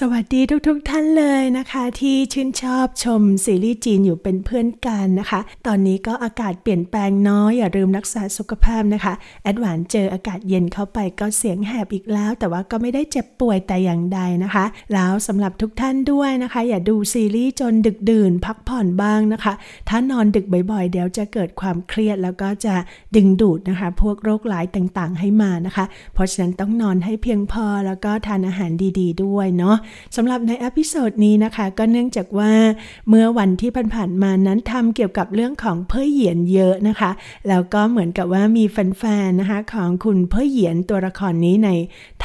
สวัสดีทุกๆทท่านเลยนะคะ ที่ชื่นชอบชมซีรีส์จีนอยู่เป็นเพื่อนกันนะคะตอนนี้ก็อากาศเปลี่ยนแปลงน้อยอย่าลืมรักษาสุขภาพนะคะแอดวานเจออากาศเย็นเข้าไปก็เสียงแหบอีกแล้ว แต่ว่าก็ไม่ได้เจ็บป่วยแต่อย่างใดนะคะ แล้วสำหรับทุกท่านด้วยนะคะ อย่าดูซีรีส์จนดึกดื่นพักผ่อนบ้างนะคะ ถ้านอนดึกบ่อยๆเดี๋ยวจะเกิดความเครียดแล้วก็จะดึงดูดนะคะ พวกโรคหลายต่างๆให้มานะคะ เพราะฉะนั้นต้องนอนให้เพียงพอแล้วก็ทานอาหารดีๆด้วยเนาะสำหรับในอพิโซดนี้นะคะก็เนื่องจากว่าเมื่อวันที่ผ่านๆมานั้นทำเกี่ยวกับเรื่องของเพ่อเหยียนเยอะนะคะแล้วก็เหมือนกับว่ามีแฟนๆนะคะของคุณเพ่อเหยียนตัวละครนี้ใน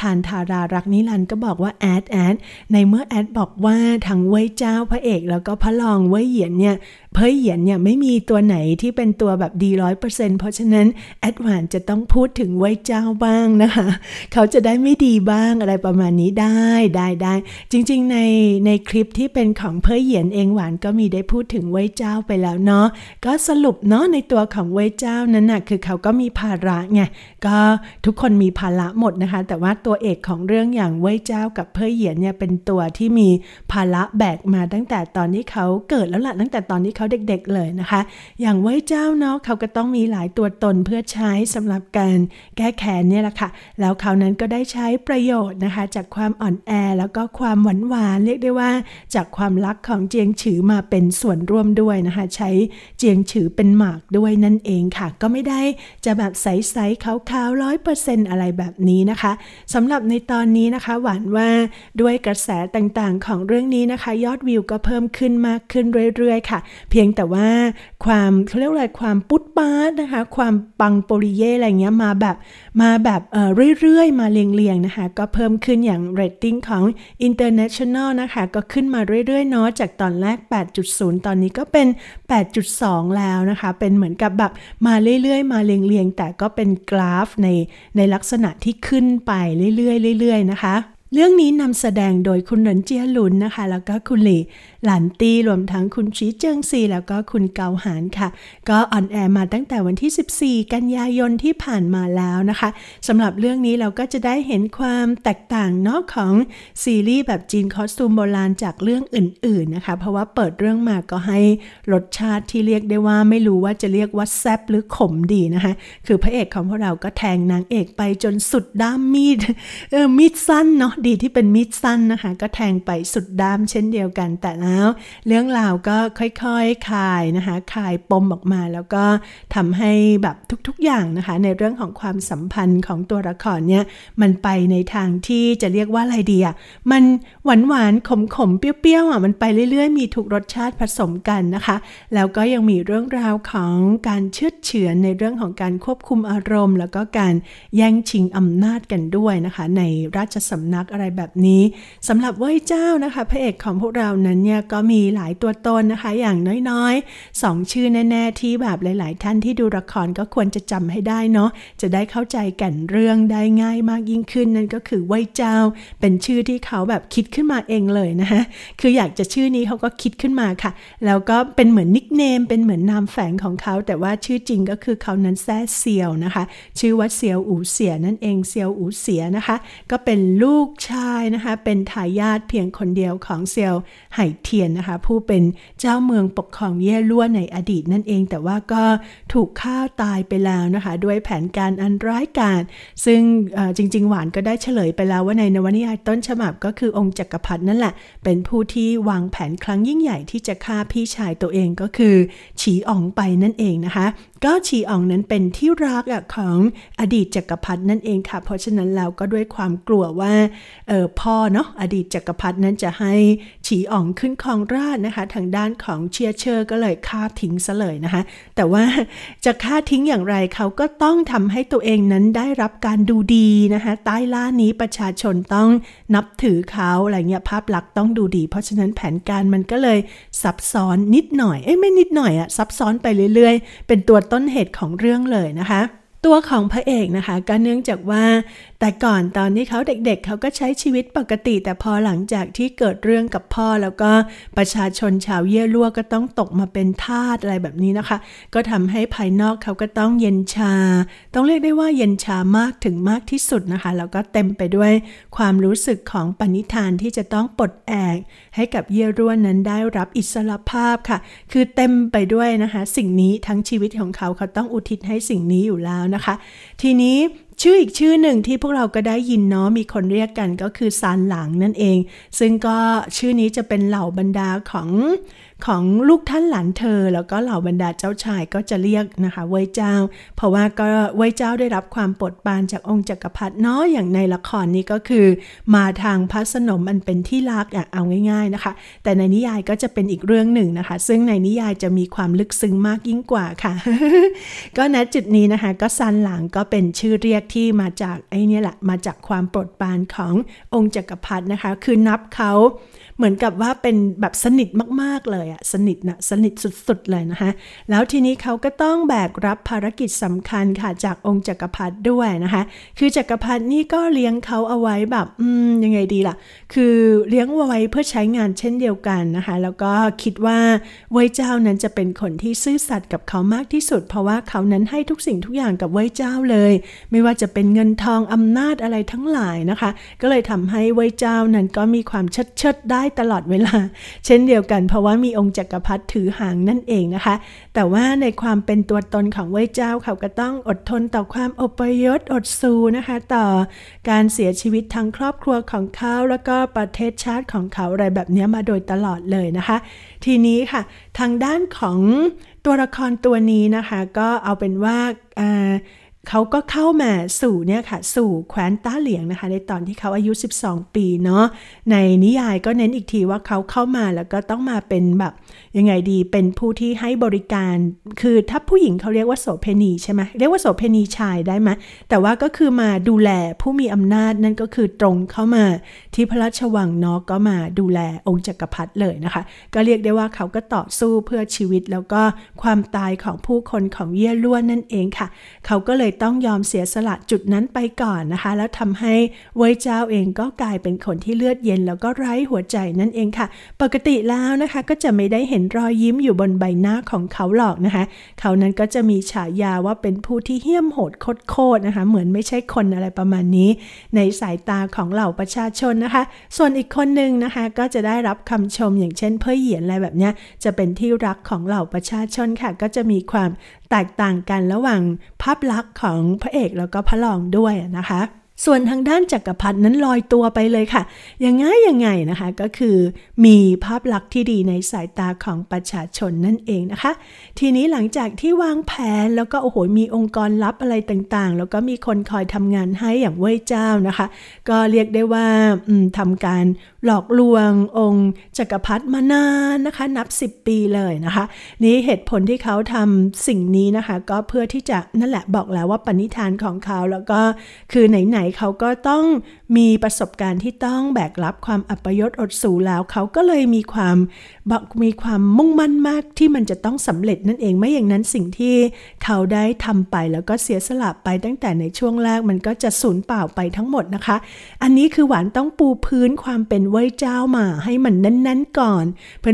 ทานทารารักนิรันก็บอกว่าแอดแอดในเมื่อแอดบอกว่าทั้งเว้ยเจ้าพระเอก แล้วก็พระรองเว้ยเหยียนเนี่ยเพ่อเหยียนเนี่ยไม่มีตัวไหนที่เป็นตัวแบบดีร้อยเปอร์เซ็นต์เพราะฉะนั้นแอดวานจะต้องพูดถึงไว้เจ้าบ้างนะคะเขาจะได้ไม่ดีบ้างอะไรประมาณนี้ได้ได้ได้จริงๆในในคลิปที่เป็นของเพ่อเหยียนเองหวานก็มีได้พูดถึงไว้เจ้าไปแล้วเนาะก็สรุปเนาะในตัวของไว้เจ้านั้นนะ่ะคือเขาก็มีภาระไงก็ทุกคนมีภาระหมดนะคะ แต่ว่าตัวเอกของเรื่องอย่างไว้เจ้า กับเพ่อเหยียนเนี่ยเป็นตัวที่มีภาระแบกมาตั้งแต่ตอนที่เขาเกิด แล้วละ่ะตั้งแต่ตอนที่เขาเด็กๆเลยนะคะ อย่างไว้เจ้าเนาะเขาก็ต้องมีหลายตัวตนเพื่อใช้สำหรับการแก้แค้นเนี่ยแหละค่ะ แล้วเขานั้นก็ได้ใช้ประโยชน์นะคะจากความอ่อนแอแล้วก็คความหวานหวานเรียกได้ว่าจากความรักของเจียงฉือมาเป็นส่วนร่วมด้วยนะคะ ใช้เจียงฉือเป็นหมากด้วยนั่นเองค่ะ ก็ไม่ได้จะแบบใสๆขาวๆร้อยเปอร์เซนต์อะไรแบบนี้นะคะสำหรับในตอนนี้นะคะหวานว่าด้วยกระแสต่างๆของเรื่องนี้นะคะยอดวิว ก็เพิ่มขึ้นมากขึ้นเรื่อยๆค่ะ เพียงแต่ว่าความเขาเรียกอะไรความปุ๊ดป๊าดนะคะความปังโปริเย่อะไรเงี้ยมาแบบมาแบบเรื่อยๆมาเรียงๆนะคะก็เพิ่มขึ้นอย่างเรตติ้งของอิน International นะคะ ก็ขึ้นมาเรื่อยๆเนาะจากตอนแรก 8.0 ตอนนี้ก็เป็น 8.2 แล้วนะคะ เป็นเหมือนกับแบบมาเรื่อย ๆ มาเรียง ๆ แต่ก็เป็นกราฟในในลักษณะที่ขึ้นไปเรื่อยๆเรื่อยๆนะคะ เรื่องนี้นำแสดงโดยคุณหนนเจียหลุนนะคะ แล้วก็คุณหลี่หลานตีรวมทั้งคุณชีเจิงซี แล้วก็คุณเกาหานค่ะ ก็ออนแอร์มาตั้งแต่วันที่ 14 กันยายนที่ผ่านมาแล้วนะคะสำหรับเรื่องนี้เราก็จะได้เห็นความแตกต่างนอกของ ซีรีส์แบบจีนคอสตูมโบราณจากเรื่องอื่นๆนะคะ เพราะว่าเปิดเรื่องมาก็ให้รสชาติที่เรียกได้ว่าไม่รู้ว่าจะเรียกว่าแซบหรือขมดีนะคะ คือพระเอกของพวกเรา ก็แทงนางเอกไปจนสุดด้ามมีดเออมีดสั้นเนาะดีที่เป็นมีดสั้นนะคะก็แทงไปสุดด้ามเช่นเดียวกันแต่ละเรื่องราวก็ค่อยๆคลายนะคะคลายปมออกมาแล้วก็ทำให้แบบทุกๆอย่างนะคะ ในเรื่องของความสัมพันธ์ของตัวละครเนี่ยมันไปในทางที่จะเรียกว่าอะไรดีอ่ะมันหวานหวานขมขมเปรี้ยวๆ อ่ะมันไปเรื่อย ๆ มีทุกรสชาติผสมกันนะคะ แล้วก็ยังมีเรื่องราวของการเชือเฉือนในเรื่องของการควบคุมอารมณ์ แล้วก็การแย่งชิงอำนาจกันด้วยนะคะในราชสำนักอะไรแบบนี้ สำหรับเว้ยเจ้านะคะ พระเอกของพวกเรานั้นเนี่ยก็มีหลายตัวตนนะคะอย่างน้อยๆ2ชื่อแน่ๆ ที่แบบหลาย ๆ ท่านที่ดูละครก็ควรจะจำให้ได้เนาะจะได้เข้าใจแก่นเรื่องได้ง่ายมากยิ่งขึ้นนั่นก็คือไวเจ้า เป็นชื่อที่เขาแบบคิดขึ้นมาเองเลยนะคะคืออยากจะชื่อนี้เขาก็คิดขึ้นมาค่ะ แล้วก็เป็นเหมือนนิกเนมเป็นเหมือนนามแฝงของเขา แต่ว่าชื่อจริงก็คือเขานั้นแซ่เซียวนะคะ ชื่อว่าเซียวอูเสียนั่นเองเซียวอูเสียนะคะ ก็เป็นลูกชายนะคะเป็นทายาทเพียงคนเดียวของเซียวไหเททียนนะคะผู้เป็นเจ้าเมืองปกครองเย่ล้วนในอดีตนั่นเอง แต่ว่าก็ถูกฆ่าตายไปแล้วนะคะด้วยแผนการอันร้ายกาจซึ่งจริงๆ หวานก็ได้เฉลยไปแล้วว่าในนวนิยายต้นฉบับก็คือองค์จักกรพรรดินั่นแหละ เป็นผู้ที่วางแผนครั้งยิ่งใหญ่ที่จะฆ่าพี่ชายตัวเองก็คือ ฉีอ๋องไปนั่นเองนะคะก็ฉีอองนั้นเป็นที่รักของอดีตจักรพรรดินั่นเองค่ะเพราะฉะนั้นเราก็ด้วยความกลัวว่าเออพ่อเนาะอดีตจักรพรรดินั้นจะให้ฉีอองขึ้นครองราชนะคะ ทางด้านของเชียเชอร์ก็เลยฆ่าทิ้งซะเลยนะคะแต่ว่าจะฆ่าทิ้งอย่างไรเขาก็ต้องทำให้ตัวเองนั้นได้รับการดูดีนะคะใต้ล่านี้ประชาชนต้องนับถือเขาอะไรเงี้ยภาพลักษณ์ต้องดูดี เพราะฉะนั้นแผนการมันก็เลยซับซ้อนนิดหน่อยเอ้ไม่นิดหน่อยอะซับซ้อนไปเรื่อย ๆ เป็นตัวต้นเหตุของเรื่องเลยนะคะตัวของพระเอกนะคะก็เนื่องจากว่า แต่ก่อนตอนที่เขาเด็กๆเเขาก็ใช้ชีวิตปกติ แต่พอหลังจากที่เกิดเรื่องกับพ่อแล้วก็ประชาชนชาวเย่ลั่วก็ต้องตกมาเป็นทาสอะไรแบบนี้นะคะ ก็ทำให้ภายนอกเขาก็ต้องเย็นชา ต้องเรียกได้ว่าเย็นชามากถึงมากที่สุดนะคะ แล้วก็เต็มไปด้วยความรู้สึกของปณิธานที่จะต้องปลดแอกให้กับเย่รั่วนั้นได้รับอิสรภาพค่ะ คือเต็มไปด้วยนะคะ สิ่งนี้ทั้งชีวิตของเขาเขาต้องอุทิศให้สิ่งนี้อยู่แล้วนะคะ ทีนี้ชื่ออีกชื่อหนึ่งที่พวกเราก็ได้ยินเนาะ มีคนเรียกกันก็คือซานหลังนั่นเอง ซึ่งก็ชื่อนี้จะเป็นเหล่าบรรดาของของลูกท่านหลานเธอแล้วก็เหล่าบรรดาเจ้าชายก็จะเรียกนะคะ ไวเจ้า เพราะว่าก็ไวเจ้าได้รับความปดปานจากองค์จกักรพรรดิเนาะอย่างในละครนี้ก็คือ มาทางพระสนมมันเป็นที่รักอ่งเอาง่าย ๆนะคะ แต่ในนิยายก็จะเป็นอีกเรื่องหนึ่งนะคะ ซึ่งในนิยายจะมีความลึกซึ้งมากยิ่งกว่าค่ะ ก็ณจุดนี้นะคะ ก็ซันหลังก็เป็นชื่อเรียกที่มาจากไอ้นี่แหละ มาจากความปดปานขององค์จกักรพรรดินะคะ คือนับเขาเหมือนกับว่าเป็นแบบสนิทมากๆเลยอะสนิทนะสนิทสุดๆเลยนะคะแล้วทีนี้เขาก็ต้องแบกรับภารกิจสำคัญค่ะจากองค์จักรพรรดิด้วยนะคะ คือจักรพรรดินี่ก็เลี้ยงเขาเอาไว้แบบ อืมยังไงดีล่ะ คือเลี้ยงไว้เพื่อใช้งานเช่นเดียวกันนะคะ แล้วก็คิดว่าไว้เจ้านั้นจะเป็นคนที่ซื่อสัตย์กับเขามากที่สุด เพราะว่าเขานั้นให้ทุกสิ่งทุกอย่างกับไว้เจ้าเลย ไม่ว่าจะเป็นเงินทองอำนาจอะไรทั้งหลายนะคะ ก็เลยทำให้ไว้เจ้านั้นก็มีความเชิดเชิดได้ได้ตลอดเวลา เช่นเดียวกันเพราะว่ามีองค์จักรพรรดิถือหางนั่นเองนะคะ แต่ว่าในความเป็นตัวตนของไวยเจ้าเขาก็ต้องอดทนต่อความอพยศอดสูนะคะ ต่อการเสียชีวิตทั้งครอบครัวของเขาแล้วก็ประเทศชาติของเขาอะไรแบบนี้มาโดยตลอดเลยนะคะ ทีนี้ค่ะทางด้านของตัวละครตัวนี้นะคะก็เอาเป็นว่าเขาก็เข้ามาสู่เนี่ยค่ะ สู่แคว้นต้าเหลียงนะคะ ในตอนที่เขาอายุ 12 ปีเนาะในนิยายก็เน้นอีกทีว่าเขาเข้ามาแล้วก็ต้องมาเป็นแบบยังไงดีเป็นผู้ที่ให้บริการ คือถ้าผู้หญิงเขาเรียกว่าโสเพณีใช่ไหมเรียกว่าโสเพณีชายได้ไหมแต่ว่าก็คือมาดูแลผู้มีอำนาจนั่นก็คือตรงเข้ามาที่พระราชวังเนาะก็มาดูแลองค์จักรพรรดิเลยนะคะ ก็เรียกได้ว่าเขาก็ต่อสู้เพื่อชีวิต แล้วก็ความตายของผู้คนของเยี่ยล้วนนั่นเองค่ะ เขาก็เลยยต้องยอมเสียสละจุดนั้นไปก่อนนะคะ แล้วทำให้เวยเจ้าเองก็กลายเป็นคนที่เลือดเย็น แล้วก็ไร้หัวใจนั่นเองค่ะ ปกติแล้วนะคะก็จะไม่ได้เห็นรอยยิ้มอยู่บนใบหน้าของเขาหรอกนะคะ เขานั้นก็จะมีฉายา ว่าเป็นผู้ที่เหี้ยมโหดโคตรนะคะ เหมือนไม่ใช่คนอะไรประมาณนี้ ในสายตาของเหล่าประชาชนนะคะ ส่วนอีกคนหนึ่งนะคะก็จะได้รับคำชมอย่างเช่นเพื่อเหยียนอะไรแบบนี้จะเป็นที่รักของเหล่าประชาชนค่ะ ก็จะมีความแตกต่างกันระหว่างภาพลักษณ์ของพระเอกแล้วก็พระรองด้วยนะคะ ส่วนทางด้านจักรพรรดินั้นลอยตัวไปเลยค่ะ ยังไงยังไงนะคะก็คือมีภาพลักษณ์ที่ดีในสายตาของประชาชนนั่นเองนะคะ ทีนี้หลังจากที่วางแผนแล้วก็โอ้โหมีองค์กรลับอะไรต่าง ๆ แล้วก็มีคนคอยทำงานให้อย่างเว่ยเจ้านะคะ ก็เรียกได้ว่าทำการหลอกลวงองค์จักรพรรดิมานานนะคะ นับ10ปีเลยนะคะนี้เหตุผลที่เขาทำสิ่งนี้นะคะ ก็เพื่อที่จะนั่นแหละบอกแล้วว่าปณิธานของเขาแล้วก็คือไหนๆเขาก็ต้องมีประสบการณ์ที่ต้องแบกรับความอัปยศอดสูแล้วเขาก็เลยมีความบอกมีความมุ่งมั่นมากที่มันจะต้องสำเร็จนั่นเองไม่อย่างนั้นสิ่งที่เขาได้ทำไปแล้วก็เสียสละไปตั้งแต่ในช่วงแรกมันก็จะสูญเปล่าไปทั้งหมดนะคะ อันนี้คือหวานต้องปูพื้นความเป็นไหว้เจ้ามาให้มันน่้นๆก่อน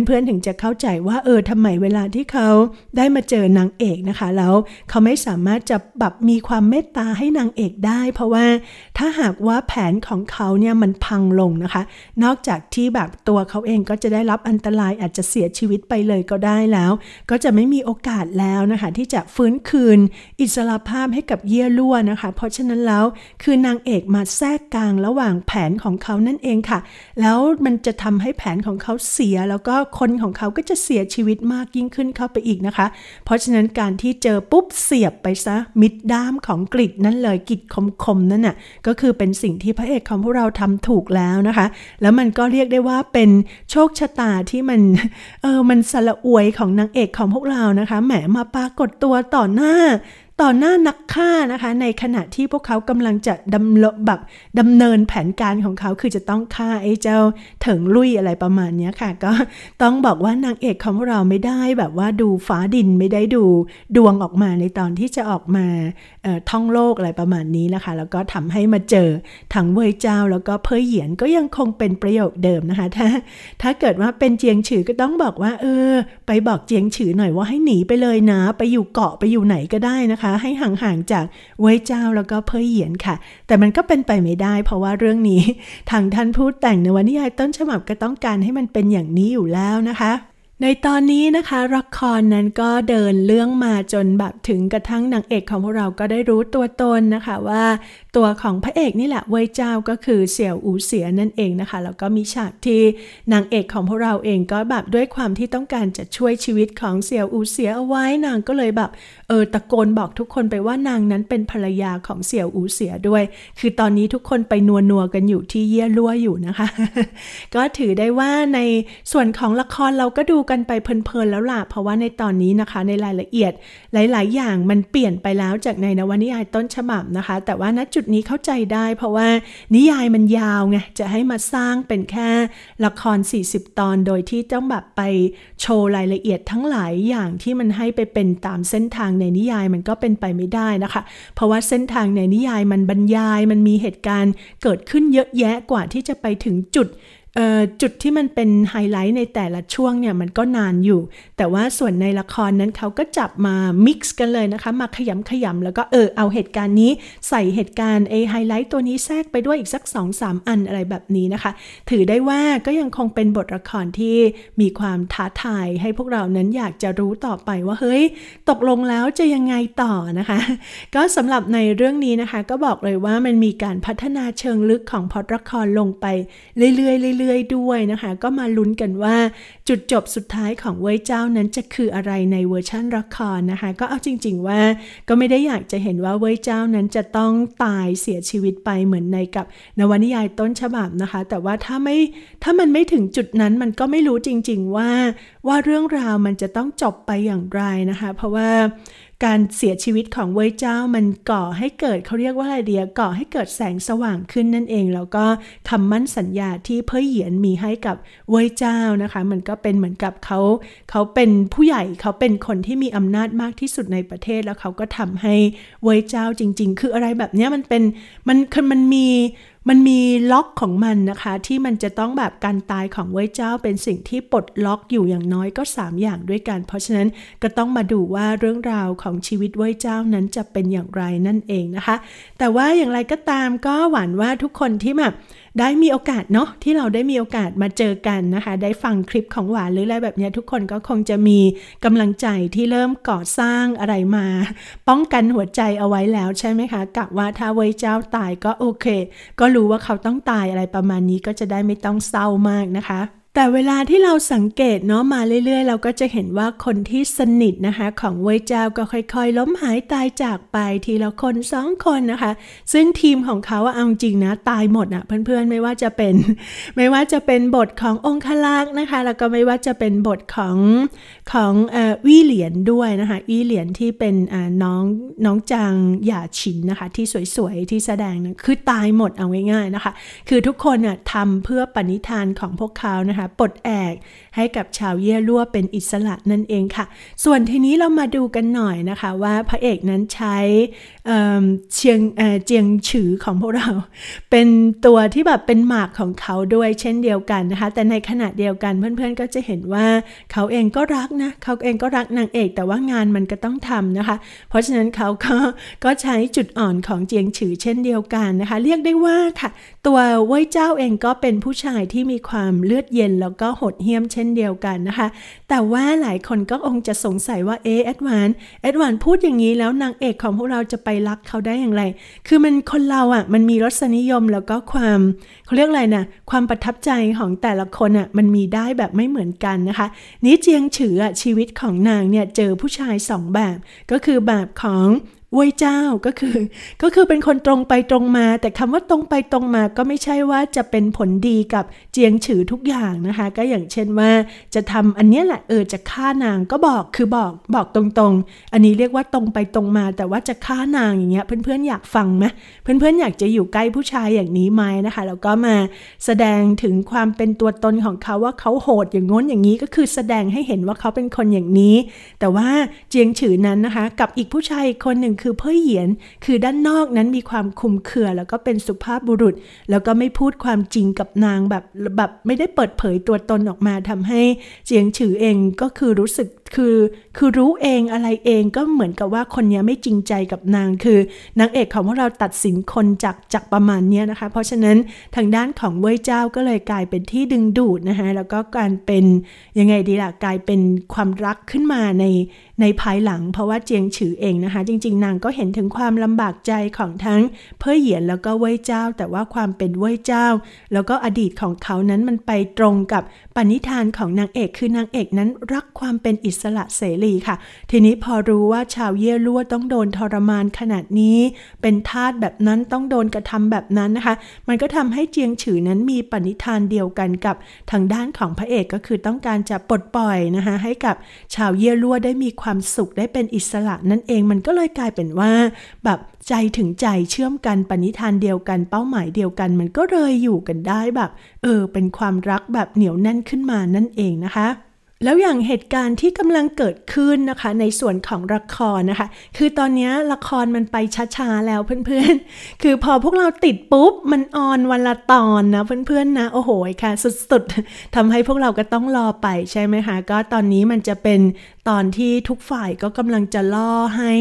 เพื่อนๆถึงจะเข้าใจว่าเออทำไมเวลาที่เขาได้มาเจอนางเอกนะคะ แล้วเขาไม่สามารถจะแบบมีความเมตตาให้นางเอกได้ เพราะว่าถ้าหากว่าแผนของเขาเนี่ยมันพังลงนะคะ นอกจากที่แบบตัวเขาเองก็จะได้รับอันตรายอาจจะเสียชีวิตไปเลยก็ได้แล้ว ก็จะไม่มีโอกาสแล้วนะคะ ที่จะฟื้นคืนอิสรภาพให้กับเยี่ยล่วนะคะ เพราะฉะนั้นแล้วคือนางเอกมาแทรกกลางระหว่างแผนของเขานั่นเองค่ะแล้วแล้วมันจะทำให้แผนของเขาเสีย แล้วก็คนของเขาก็จะเสียชีวิตมากยิ่งขึ้นเข้าไปอีกนะคะ เพราะฉะนั้นการที่เจอปุ๊บเสียบไปซะมิดด้ามของกริดนั่นเลยกิดคมๆนั่นน่ะ ก็คือเป็นสิ่งที่พระเอกของพวกเราทำถูกแล้วนะคะ แล้วมันก็เรียกได้ว่าเป็นโชคชะตาที่มันเออมันสละอวยของนางเอกของพวกเรา นะคะ แหมมาปรากฏตัวต่อหน้าต่อหน้านักฆ่านะคะในขณะที่พวกเขากำลังจะดำเลแบบดำเนินแผนการของเขาคือจะต้องฆ่าไอ้เจ้าเถิงลุยอะไรประมาณนี้ค่ะ ก็ต้องบอกว่านางเอกของเราไม่ได้แบบว่าดูฟ้าดินไม่ได้ดูดวงออกมาในตอนที่จะออกมาท่องโลกอะไรประมาณนี้นะคะแล้วก็ทำให้มาเจอถังเวยเจ้า แล้วก็เพยเหยียนก็ยังคงเป็นประโยคเดิมนะคะ ถ้าถ้าเกิดว่าเป็นเจียงฉือก็ต้องบอกว่า เออ ไปบอกเจียงฉือหน่อยว่าให้หนีไปเลยนะ ไปอยู่เกาะไปอยู่ไหนก็ได้นะคะให้ห่างๆ จากเว้ยเจ้าแล้วก็เพยเหยียนค่ะ แต่มันก็เป็นไปไม่ได้ เพราะว่าเรื่องนี้ทางท่านผู้แต่งในวันิยายต้นฉบับก็ต้องการให้มันเป็นอย่างนี้อยู่แล้วนะคะ ในตอนนี้นะคะละครนั้นก็เดินเรื่องมาจนแบบถึงกระทั่งนางเอกของพวกเราก็ได้รู้ตัวตนนะคะว่าตัวของพระเอกนี่แหละเว่ยเจ้าก็คือเสี่ยวอูเสียนั่นเองนะคะแล้วก็มีฉากที่นางเอกของพวกเราเองก็แบบด้วยความที่ต้องการจะช่วยชีวิตของเสี่ยวอูเสียเอาไว้นางก็เลยแบบเออตะโกนบอกทุกคนไปว่านางนั้นเป็นภรรยาของเสี่ยวอูเสียด้วย คือตอนนี้ทุกคนไปนัวนัวกันอยู่ที่เยี่ยลั่วอยู่นะคะ ก็ถือได้ว่าในส่วนของละครเราก็ดูกันไปเพลินๆแล้วล่ะเพราะว่าในตอนนี้นะคะในรายละเอียดหลายๆอย่างมันเปลี่ยนไปแล้วจากในนวนิยายต้นฉบับนะคะ แต่ว่าณจุดนี้เข้าใจได้เพราะว่านิยายมันยาวไงจะให้มาสร้างเป็นแค่ละคร 40 ตอน โดยที่ต้องแบบไปโชว์รายละเอียดทั้งหลายอย่างที่มันให้ไปเป็นตามเส้นทางในนิยายมันก็เป็นไปไม่ได้นะคะ เพราะว่าเส้นทางในนิยายมันบรรยายมันมีเหตุการณ์เกิดขึ้นเยอะแยะกว่าที่จะไปถึงจุดจุดที่มันเป็นไฮไลท์ในแต่ละช่วงเนี่ยมันก็นานอยู่ แต่ว่าส่วนในละครนั้นเขาก็จับมามิกซ์กันเลยนะคะมาขยำขยำแล้วก็เออเอาเหตุการณ์นี้ใส่เหตุการณ์ไอไฮไลท์ตัวนี้แทรกไปด้วยอีกสัก2-3อันอะไรแบบนี้นะคะ ถือได้ว่าก็ยังคงเป็นบทละครที่มีความท้าทาย ให้พวกเรานั้นอยากจะรู้ต่อไปว่าเฮ้ย ตกลงแล้วจะยังไงต่อนะคะ ก็สำหรับในเรื่องนี้นะคะ ก็บอกเลยว่ามันมีการพัฒนาเชิงลึกของพอดละครลงไปเรื่อยๆเรื่อยๆด้วยนะคะก็มาลุ้นกันว่าจุดจบสุดท้ายของเว่ยเจ้านั้นจะคืออะไรในเวอร์ชั่นละครนะคะก็เอาจริงๆว่าก็ไม่ได้อยากจะเห็นว่าเว่ยเจ้านั้นจะต้องตายเสียชีวิตไปเหมือนในกับนวนิยายต้นฉบับนะคะ แต่ว่าถ้าไม่ถ้ามันไม่ถึงจุดนั้นมันก็ไม่รู้จริงๆ ว่าว่าเรื่องราวมันจะต้องจบไปอย่างไรนะคะเพราะว่าการเสียชีวิตของเว่ยเจ้า มันก่อให้เกิดเขาเรียกว่าอะไรเดียก่อให้เกิดแสงสว่างขึ้นนั่นเอง แล้วก็คำมั่นสัญญาที่เพ่ยเหยียนมีให้กับเว่ยเจ้านะคะ มันก็เป็นเหมือนกับเขาเขาเป็นผู้ใหญ่เขาเป็นคนที่มีอำนาจมากที่สุดในประเทศแล้วเขาก็ทำให้เว่ยเจ้าจริง ๆ คืออะไรแบบนี้มันเป็นมันคือมันมีมันมีล็อกของมันนะคะ ที่มันจะต้องแบบการตายของไว้เจ้าเป็นสิ่งที่ปลดล็อกอยู่อย่างน้อยก็ 3 อย่างด้วยกัน เพราะฉะนั้นก็ต้องมาดูว่าเรื่องราวของชีวิตไว้เจ้านั้นจะเป็นอย่างไรนั่นเองนะคะ แต่ว่าอย่างไรก็ตามก็หวังว่าทุกคนที่แบบได้มีโอกาสเนาะที่เราได้มีโอกาสมาเจอกันนะคะ ได้ฟังคลิปของหวานหรืออะไรแบบนี้ ทุกคนก็คงจะมีกำลังใจที่เริ่มก่อสร้างอะไรมา ป้องกันหัวใจเอาไว้แล้วใช่ไหมคะกะว่าถ้าเวยเจ้าตายก็โอเค ก็รู้ว่าเขาต้องตายอะไรประมาณนี้ก็จะได้ไม่ต้องเศร้ามากนะคะแต่เวลาที่เราสังเกตเนาะมาเรื่อย ๆ เราก็จะเห็นว่าคนที่สนิทนะคะ ของเวยเจ้าก็ค่อยๆ ล้มหายตายจากไปทีละคนสองคนนะคะ ซึ่งทีมของเขาเอาจริงนะ ตายหมดอะเพื่อนๆไม่ว่าจะเป็นไม่ว่าจะเป็นบทขององคลักษ์นะคะ แล้วก็ไม่ว่าจะเป็นบทของของวี่เหลียนด้วยนะคะวี่เหลียนที่เป็นน้องน้องจางหย่าชินนะคะ ที่สวยๆที่แสดงนะคือตายหมดเอาง่ายๆนะคะ คือทุกคนอะทำเพื่อปณิธานของพวกเขานะคะปลดแอกให้กับชาวเย่ลั่วเป็นอิสระนั่นเองค่ะ ส่วนทีนี้เรามาดูกันหน่อยนะคะ ว่าพระเอกนั้นใช้เเชียงเจียงฉือของพวกเรา เป็นตัวที่แบบเป็นหมากของเขาด้วยเช่นเดียวกันนะคะ แต่ในขณะเดียวกันเพื่อนๆ ก็จะเห็นว่าเขาเองก็รักนะ เขาเองก็รักนางเอกแต่ว่างานมันก็ต้องทำนะคะ เพราะฉะนั้นเขาก็ก็ใช้จุดอ่อนของเจียงฉือเช่นเดียวกันนะคะ เรียกได้ว่าค่ะตัวเว่ยเจ้าเองก็เป็นผู้ชายที่มีความเลือดเย็นแล้วก็หดเหี้ยมเช่นนเดียวกันนะคะ แต่ว่าหลายคนก็องจะสงสัยว่าเอแอดวานแอดวานพูดอย่างนี้แล้วนางเอกของพวกเราจะไปรักเขาได้อย่างไร คือมันคนเราอะ่ะมันมีรสนิยมแล้วก็ความเขาเรียกอะไรนะความประทับใจของแต่ละคนอะ่ะมันมีได้แบบไม่เหมือนกันนะคะ นี้เจียงฉืออะ่ะชีวิตของนางเนี่ยเจอผู้ชายสองแบบ ก็คือแบบของเวยเจ้าก็คือ ก็คือเป็นคนตรงไปตรงมา แต่คำว่าตรงไปตรงมาก็ไม่ใช่ว่าจะเป็นผลดีกับเจียงฉือทุกอย่างนะคะ ก็อย่างเช่นว่า จะทำอันนี้แหละเออจะฆ่านางก็บอกคือบอกบอกตรงๆ อันนี้เรียกว่าตรงไปตรงมา แต่ว่าจะฆ่านางอย่างเงี้ยเพื่อนๆอยากฟังไหมเพื่อนๆอยากจะอยู่ใกล้ผู้ชายอย่างนี้ไหมนะคะแล้วก็มาแสดงถึงความเป็นตัวตนของเขาว่าเขาโหดอย่างง้นอย่างนี้ก็คือแสดงให้เห็นว่าเขาเป็นคนอย่างนี้ แต่ว่าเจียงฉือนั้นนะคะกับอีกผู้ชายคนหนึ่งคือเพ่อเหยียน คือด้านนอกนั้นมีความคุมเคือ แล้วก็เป็นสุภาพบุรุษ แล้วก็ไม่พูดความจริงกับนางแบบแบบไม่ได้เปิดเผยตัวตนออกมาทำให้เจียงฉือเองก็คือรู้สึกคือ คือรู้เองอะไรเองก็เหมือนกับว่าคนนี้ไม่จริงใจกับนาง คือนางเอกของพวกเราตัดสินคนจาก จากประมาณนี้นะคะ เพราะฉะนั้นทางด้านของเว่ยเจ้าก็เลยกลายเป็นที่ดึงดูดนะคะแล้วก็การเป็นยังไงดีล่ะ กลายเป็นความรักขึ้นมาใน ในภายหลัง เพราะว่าเจียงฉือเองนะคะ จริง ๆนางก็เห็นถึงความลำบากใจของทั้งเพ่อเหยียนแล้วก็เว่ยเจ้า แต่ว่าความเป็นเว่ยเจ้า แล้วก็อดีตของเขานั้นมันไปตรงกับปณิธานของนางเอก คือนางเอกนั้นรักความเป็นอิสสระเสรีค่ะ ทีนี้พอรู้ว่าชาวเย่ลั่วต้องโดนทรมานขนาดนี้ เป็นทาสแบบนั้นต้องโดนกระทำแบบนั้นนะคะ มันก็ทำให้เจียงฉือนั้นมีปณิธานเดียวกันกับ ทางด้านของพระเอกก็คือต้องการจะปลดปล่อยนะคะให้กับชาวเย่ลั่วได้มีความสุขได้เป็นอิสระนั่นเองมันก็เลยกลายเป็นว่า แบบใจถึงใจเชื่อมกันปณิธานเดียวกัน เป้าหมายเดียวกัน มันก็เลยอยู่กันได้แบบ เออ เป็นความรักแบบเหนียวแน่นขึ้นมานั่นเองนะคะแล้วอย่างเหตุการณ์ที่กำลังเกิดขึ้นนะคะในส่วนของละครนะคะ คือตอนนี้ละครมันไปช้าๆแล้วเพื่อนๆ คือพอพวกเราติดปุ๊บมันออนวันละตอนนะเพื่อนๆนะ โอ้โหค่ะ สุดๆทำให้พวกเราก็ต้องรอไปใช่ไหมคะ ก็ตอนนี้มันจะเป็นตอนที่ทุกฝ่ายก็กำลังจะล่อให้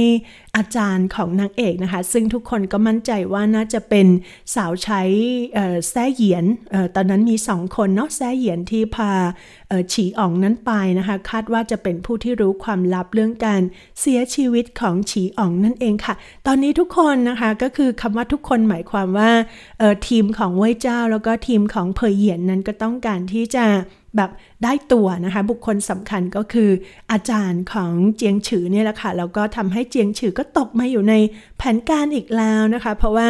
อาจารย์ของนางเอกนะคะซึ่งทุกคนก็มั่นใจว่าน่าจะเป็นสาวใช้แซ่เหยียน ตอนนั้นมีสองคนเนาะแซ่เหยียนที่พาฉีอ๋องนั้นไปนะคะคาดว่าจะเป็นผู้ที่รู้ความลับเรื่องการเสียชีวิตของฉีอ๋องนั่นเองค่ะตอนนี้ทุกคนนะคะก็คือคำว่าทุกคนหมายความว่าทีมของเว่ยเจ้าแล้วก็ทีมของเผยเหยียนนั้นก็ต้องการที่จะแบบได้ตัวนะคะบุคคลสำคัญก็คือ อาจารย์ของเจียงฉือเนี่ยแหละค่ะแล้วก็ทำให้เจียงฉือก็ตกมาอยู่ในแผนการอีกแล้วนะคะ เพราะว่า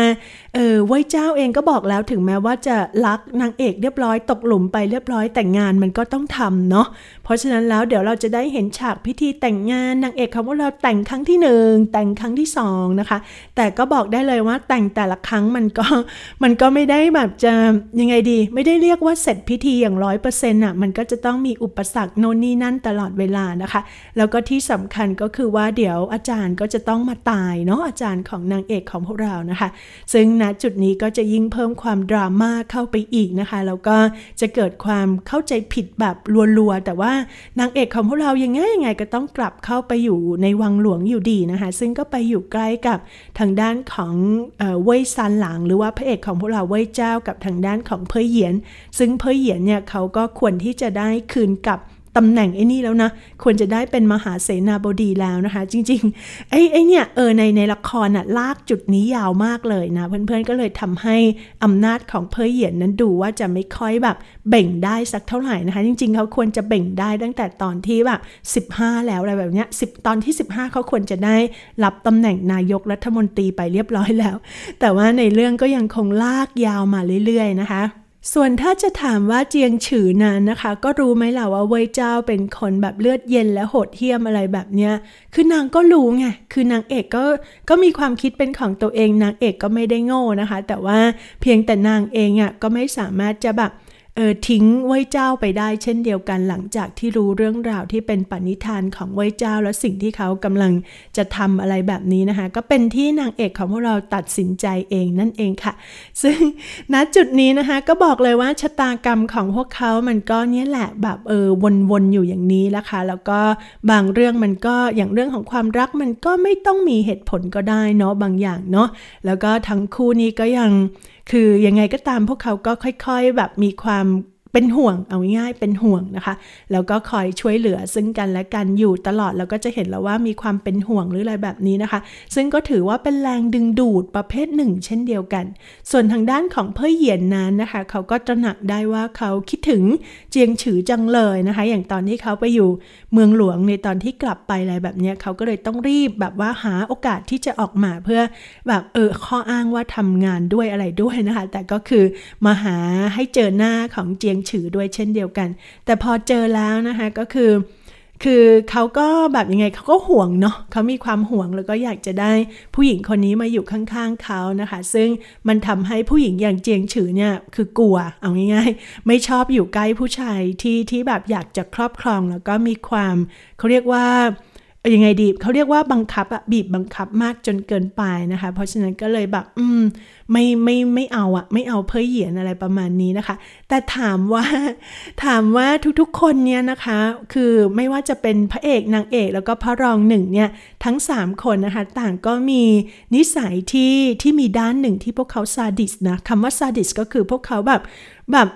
เออว้ยเจ้าเองก็บอกแล้วถึงแม้ว่าจะรักนางเอกเรียบร้อยตกหลุมไปเรียบร้อยแต่งงานมันก็ต้องทำเนาะเพราะฉะนั้นแล้วเดี๋ยวเราจะได้เห็นฉากพิธีแต่งงานนางเอกของ่าเราแต่งครั้งที่หนึ่งแต่งครั้งที่สองนะคะแต่ก็บอกได้เลยว่าแต่งแต่ละครั้งมันก็มันก็ไม่ได้แบบจะยังไงดี ไม่ได้เรียกว่าเสร็จพิธีอย่างร้อยเปอร์เซ็นต์น่ะมันก็จะต้องมีอุปสรรคโน่นนี่นั่นตลอดเวลานะคะ แล้วก็ที่สำคัญก็คือว่าเดี๋ยวอาจารย์ก็จะต้องมาตายเนาะอาจารย์ของนางเอกของพวกเรานะคะ ซึ่งณจุดนี้ก็จะยิ่งเพิ่มความดราม่าเข้าไปอีกนะคะแล้วก็จะเกิดความเข้าใจผิดแบบรัวๆแต่ว่านางเอกของพวกเรายังไงยังไงก็ต้องกลับเข้าไปอยู่ในวังหลวงอยู่ดีนะคะ ซึ่งก็ไปอยู่ใกล้กับทางด้านของเว่ยซันหลัง หรือว่าพระเอกของพวกเราเว่ยเจ้ากับทางด้านของเพยเหยียน ซึ่งเพยเหยียนเนี่ยเขาก็ควรที่จะได้คืนกับตำแหน่งไอ้นี่แล้วนะ ควรจะได้เป็นมหาเสนาบดีแล้วนะคะ จริงๆไอ้ไอ้เนี่ย เออในในละครน่ะ ลากจุดนี้ยาวมากเลยนะเพื่อนๆก็เลยทำให้อำนาจของเพอเหยียนนั้นดูว่าจะไม่ค่อยแบบเบ่งได้สักเท่าไหร่นะคะ จริงๆ เขาควรจะเบ่งได้ตั้งแต่ตอนที่แบบ15 แล้วอะไรแบบเนี้ยสิตอนที่ 15 เขาควรจะได้รับตำแหน่งนายกรัฐมนตรีไปเรียบร้อยแล้ว แต่ว่าในเรื่องก็ยังคงลากยาวมาเรื่อย ๆ นะคะส่วนถ้าจะถามว่าเจียงฉือนั้นนะคะ ก็รู้ไหมล่ะว่าเว่ยเจ้าเป็นคนแบบเลือดเย็นและโหดเหี้ยมอะไรแบบเนี้ยคือนางก็รู้ไงคือนางเอกก็ก็มีความคิดเป็นของตัวเองนางเอกก็ไม่ได้โง่นะคะ แต่ว่าเพียงแต่นางเองอะ่ะก็ไม่สามารถจะแบบเออทิ้งไว้เจ้าไปได้เช่นเดียวกัน หลังจากที่รู้เรื่องราวที่เป็นปณิธานของไว้เจ้าและสิ่งที่เขากำลังจะทำอะไรแบบนี้นะคะ ก็เป็นที่นางเอกของพวกเราตัดสินใจเองนั่นเองค่ะ ซึ่งณจุดนี้นะคะ ก็บอกเลยว่าชะตากรรมของพวกเขามันก็เนี้ยแหละแบบเออวนๆอยู่อย่างนี้นะคะแล้วก็บางเรื่องมันก็อย่างเรื่องของความรักมันก็ไม่ต้องมีเหตุผลก็ได้เนาะบางอย่างเนาะแล้วก็ทั้งคู่นี้ก็ยังคือยังไงก็ตามพวกเขาก็ค่อยๆแบบมีความเป็นห่วงเอาง่ายๆเป็นห่วงนะคะ แล้วก็คอยช่วยเหลือซึ่งกันและกันอยู่ตลอดแล้วก็จะเห็นแล้วว่ามีความเป็นห่วงหรืออะไรแบบนี้นะคะ ซึ่งก็ถือว่าเป็นแรงดึงดูดประเภทหนึ่ง เช่นเดียวกัน ส่วนทางด้านของเพื่อเหยียนนั้นนะคะ เขาก็ตระหนักได้ว่าเขาคิดถึง เจียงฉือจังเลยนะคะ อย่างตอนที่เขาไปอยู่เมืองหลวงในตอนที่กลับไปอะไรแบบนี้เขาก็เลยต้องรีบแบบว่าหาโอกาสที่จะออกมาเพื่อแบบเออข้ออ้างว่าทำงานด้วยอะไรด้วยนะคะ แต่ก็คือมาหาให้เจอหน้าของเจียงงฉือด้วยเช่นเดียวกัน แต่พอเจอแล้วนะคะก็คือคือเขาก็แบบยังไงเขาก็ห่วงเนาะเขามีความห่วงแล้วก็อยากจะได้ ผู้หญิงคนนี้มาอยู่ข้างๆเขานะคะ ซึ่งมันทำให้ผู้หญิงอย่างเจียงฉือเนี่ยคือกลัวเอาง่ายๆไม่ชอบอยู่ใกล้ผู้ชายที่ที่แบบอยากจะครอบครองแล้วก็มีความเขาเรียกว่ายังไงดีเขาเรียกว่าบังคับอะบีบบังคับมากจนเกินไปนะคะ เพราะฉะนั้นก็เลยแบบ อืม ไม่ไม่ไม่เอาอะไม่เอาเพ้อเหยียนอะไรประมาณนี้นะคะ แต่ถามว่าถามว่าทุกๆคนเนี่ยนะคะ คือไม่ว่าจะเป็นพระเอกนางเอก แล้วก็พระรองหนึ่งเนี่ย ทั้ง 3 คนนะคะ ต่างก็มีนิสัยที่ที่มีด้านหนึ่ง ที่พวกเขาซาดิสนะคำว่าซาดิสก็คือพวกเขาแบบแบบ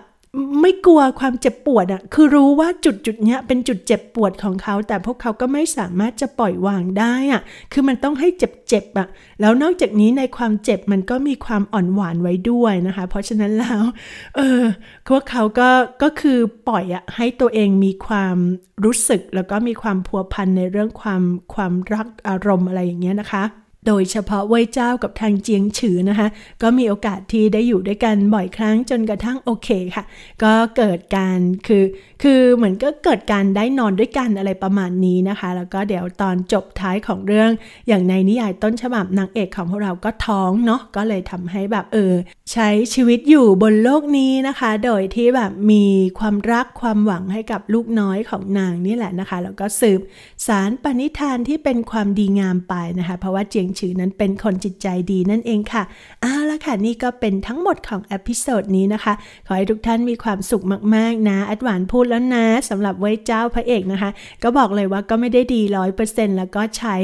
ไม่กลัวความเจ็บปวดอะคือรู้ว่าจุดจุดเนี้ยเป็นจุดเจ็บปวดของเขา แต่พวกเขาก็ไม่สามารถจะปล่อยวางได้อะคือมันต้องให้เจ็บเจ็บอะแล้วนอกจากนี้ในความเจ็บมันก็มีความอ่อนหวานไว้ด้วยนะคะ เพราะฉะนั้นแล้ว เออ พวกเขาก็ ก็คือปล่อยอ่ะ ให้ตัวเองมีความรู้สึก แล้วก็มีความพัวพันในเรื่องความความรักอารมณ์อะไรอย่างเงี้ยนะคะโดยเฉพาะเว่ยเจ้ากับทางเจียงฉือนะคะ ก็มีโอกาสที่ได้อยู่ด้วยกันบ่อยครั้งจนกระทั่งโอเคค่ะ ก็เกิดการคือ คือเหมือนก็เกิดการได้นอนด้วยกันอะไรประมาณนี้นะคะแล้วก็เดี๋ยวตอนจบท้ายของเรื่องอย่างในนิยายต้นฉบับนางเอกของพวกเราก็ท้องเนาะก็เลยทำให้แบบเออ ใช้ชีวิตอยู่บนโลกนี้นะคะ โดยที่แบบมีความรักความหวังให้กับลูกน้อยของนางนี่แหละนะคะแล้วก็สืบสารปณิธานที่เป็นความดีงามไปนะคะ เพราะว่าเจียงฉือนั้นเป็นคนจิตใจดีนั่นเองค่ะ เอาละค่ะนี่ก็เป็นทั้งหมดของอพิโซดนี้นะคะ ขอให้ทุกท่านมีความสุขมากๆ นะอัดหวานพูดแล้วนะสำหรับไว้เจ้าพระเอกนะคะ ก็บอกเลยว่าก็ไม่ได้ดีร้อยเปอร์เซ็นต์แล้วก็ใช้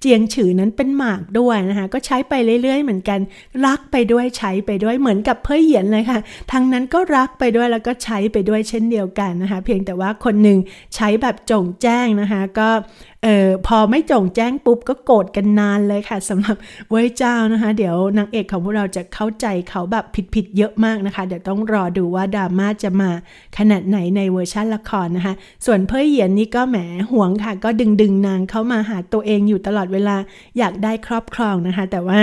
เจียงฉือนั้นเป็นหมากด้วยนะคะก็ใช้ไปเรื่อย ๆ เหมือนกัน รักไปด้วยใช้ไปด้วยเหมือนกับเพื่อเหยียนเลยค่ะทั้งนั้นก็รักไปด้วยแล้วก็ใช้ไปด้วยเช่นเดียวกันนะคะเพียงแต่ว่าคนหนึ่งใช้แบบจงแจ้งนะคะก็เออพอไม่จงแจ้งปุ๊บก็โกรธกันนานเลยค่ะสำหรับเว้ยเจ้านะคะ เดี๋ยวนางเอกของพวกเราจะเข้าใจเขาแบบผิดๆเยอะมากนะคะเดี๋ยวต้องรอดูว่าดราม่าจะมาขนาดไหนในเวอร์ชั่นละครนะคะ ส่วนเพ่ยเหยียนนี่ก็แหมห่วงค่ะก็ดึงดึงนาง เข้ามาหาตัวเองอยู่ตลอดเวลาอยากได้ครอบครองนะคะ แต่ว่า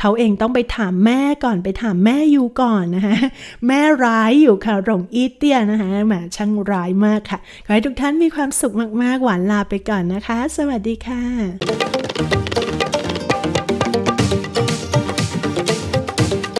เขาเองต้องไปถามแม่ก่อนไปถามแม่อยู่ก่อนนะคะแม่ร้ายอยู่ค่ะหลงอีเตี้ยนะคะแหมช่างร้ายมากค่ะขอให้ทุกท่านมีความสุขมาก ๆหวานลาไปก่อนนะคะสวัสดีค่ะ